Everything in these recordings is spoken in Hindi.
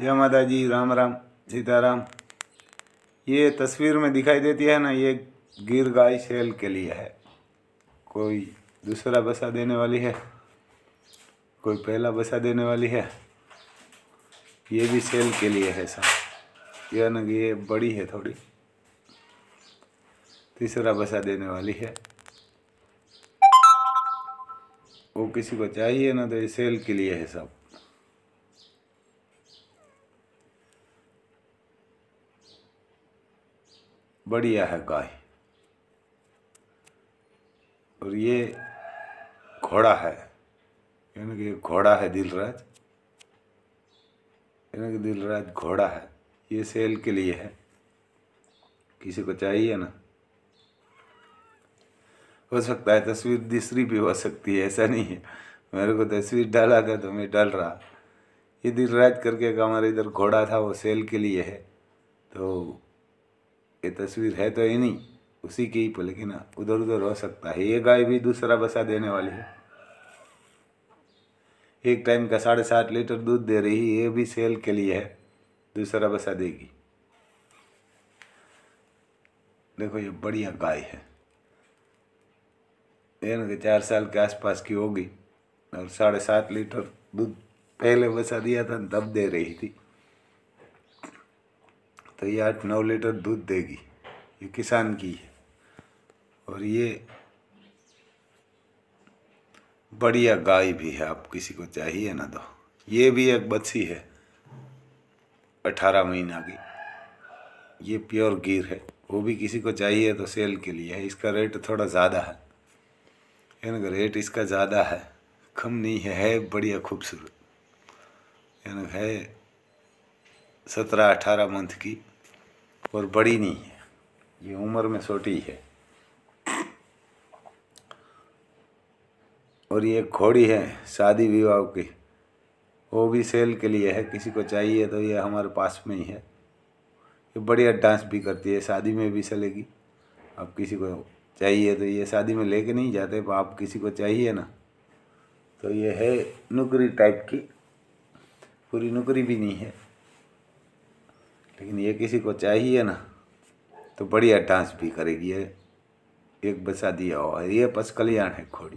जय माता जी राम राम सीताराम ये तस्वीर में दिखाई देती है ना ये गिर गाय सेल के लिए है कोई दूसरा बसा देने वाली है कोई पहला बसा देने वाली है ये भी सेल के लिए है सब यह ना ये बड़ी है थोड़ी तीसरा बसा देने वाली है वो किसी को चाहिए ना तो ये सेल के लिए है सब बढ़िया है गाय और ये घोड़ा है यानी कि घोड़ा है दिलराज यानी कि दिलराज घोड़ा है ये सेल के लिए है किसी को चाहिए ना हो सकता है तस्वीर दूसरी भी हो सकती है ऐसा नहीं है मेरे को तस्वीर डाला था तो मैं डाल रहा ये दिलराज करके का हमारे इधर घोड़ा था वो सेल के लिए है तो ये तस्वीर है तो ये नहीं उसी की ही पर लेकिन उधर उधर हो सकता है ये गाय भी दूसरा बसा देने वाली है एक टाइम का साढ़े सात लीटर दूध दे रही है ये भी सेल के लिए है दूसरा बसा देगी देखो ये बढ़िया गाय है यानी चार साल के आसपास की होगी और साढ़े सात लीटर दूध पहले बसा दिया था तब दे रही थी तो ये आठ नौ लीटर दूध देगी ये किसान की है और ये बढ़िया गाय भी है आप किसी को चाहिए ना दो तो। ये भी एक बच्ची है अठारह महीना की ये प्योर गिर है वो भी किसी को चाहिए तो सेल के लिए है इसका रेट थोड़ा ज़्यादा है यानी कि रेट इसका ज़्यादा है कम नहीं है है बढ़िया खूबसूरत यानी है सत्रह अठारह मंथ की और बड़ी नहीं है ये उम्र में छोटी है और ये घोड़ी है शादी विवाह की वो भी सेल के लिए है किसी को चाहिए तो ये हमारे पास में ही है ये बढ़िया डांस भी करती है शादी में भी चलेगी आप किसी को चाहिए तो ये शादी में लेके नहीं जाते पर आप किसी को चाहिए ना तो ये है नुकरी टाइप की पूरी नुकरी भी नहीं है लेकिन ये किसी को चाहिए ना तो बढ़िया डांस भी करेगी ये एक बचा दिया हुआ ये पस कल्याण है घोड़ी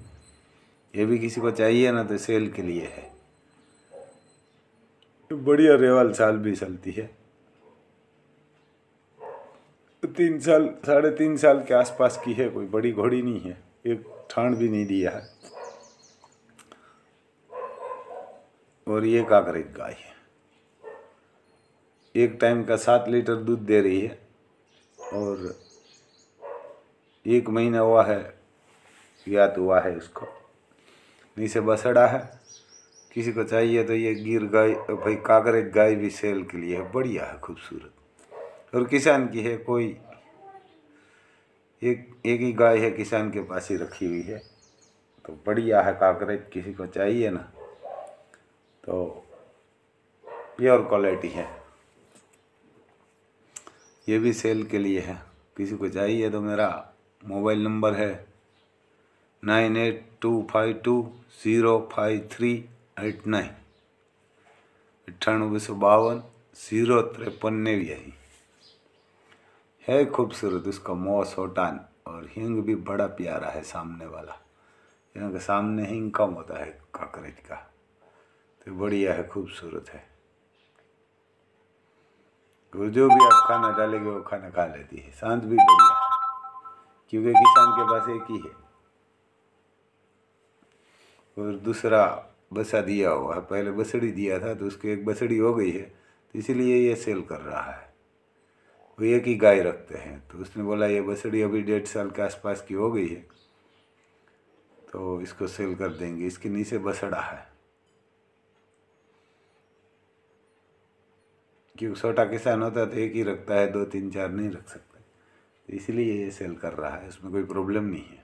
ये भी किसी को चाहिए ना तो सेल के लिए है तो बढ़िया रेवाल साल भी चलती है तो तीन साल साढ़े तीन साल के आसपास की है कोई बड़ी घोड़ी नहीं है एक ठाण भी नहीं दिया है और ये काकरेज गाय है एक टाइम का सात लीटर दूध दे रही है और एक महीना हुआ है या तो हुआ है उसको नीचे बसड़ा है किसी को चाहिए तो ये गिर गाय भाई कागरेज गाय भी सेल के लिए है बढ़िया है खूबसूरत और किसान की है कोई एक एक ही गाय है किसान के पास ही रखी हुई है तो बढ़िया है कागरेज किसी को चाहिए ना तो प्योर क्वालिटी है ये भी सेल के लिए है किसी को चाहिए तो मेरा मोबाइल नंबर है nine eight two five two zero five three eight nine अट्ठानबे सौ बावन ज़ीरो तिरपन नेवी आई है खूबसूरत उसका मोह सोटान और हिंग भी बड़ा प्यारा है सामने वाला यहाँ के सामने हिंग कम होता है काकरेज का तो बढ़िया है खूबसूरत है गुरुदेव भी आप खाना डालेंगे वो खाना खा लेती है शांत भी बढ़िया क्योंकि किसान के पास एक ही है और दूसरा बसा दिया हुआ है पहले बसड़ी दिया था तो उसकी एक बसड़ी हो गई है तो इसीलिए ये सेल कर रहा है वो एक ही गाय रखते हैं तो उसने बोला ये बसड़ी अभी डेढ़ साल के आसपास की हो गई है तो इसको सेल कर देंगे इसके नीचे बसड़ा है क्योंकि छोटा किसान होता तो एक ही रखता है दो तीन चार नहीं रख सकता तो इसलिए ये सेल कर रहा है उसमें कोई प्रॉब्लम नहीं है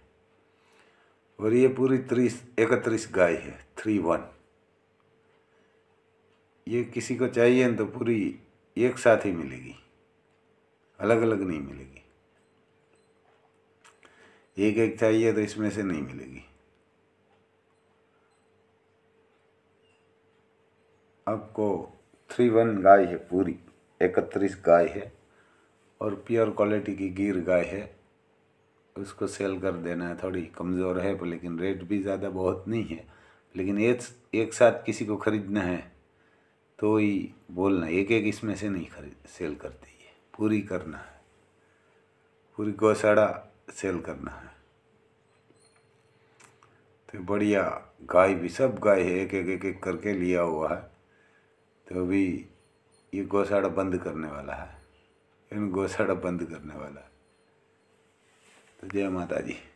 और ये पूरी त्रीस इकतीस गाय है थ्री वन ये किसी को चाहिए तो पूरी एक साथ ही मिलेगी अलग अलग नहीं मिलेगी एक एक चाहिए तो इसमें से नहीं मिलेगी आपको थ्री वन गाय है पूरी इकतीस गाय है और प्योर क्वालिटी की गिर गाय है उसको सेल कर देना है थोड़ी कमज़ोर है पर लेकिन रेट भी ज़्यादा बहुत नहीं है लेकिन एक एक साथ किसी को ख़रीदना है तो ही बोलना एक एक इसमें से नहीं खरीद सेल करती है पूरी करना है पूरी गौशाला सेल करना है तो बढ़िया गाय भी सब गाय है एक एक एक, एक करके लिया हुआ है तो अभी ये गौशाड़ा बंद करने वाला है इन गौशाड़ा बंद करने वाला तो जय माता जी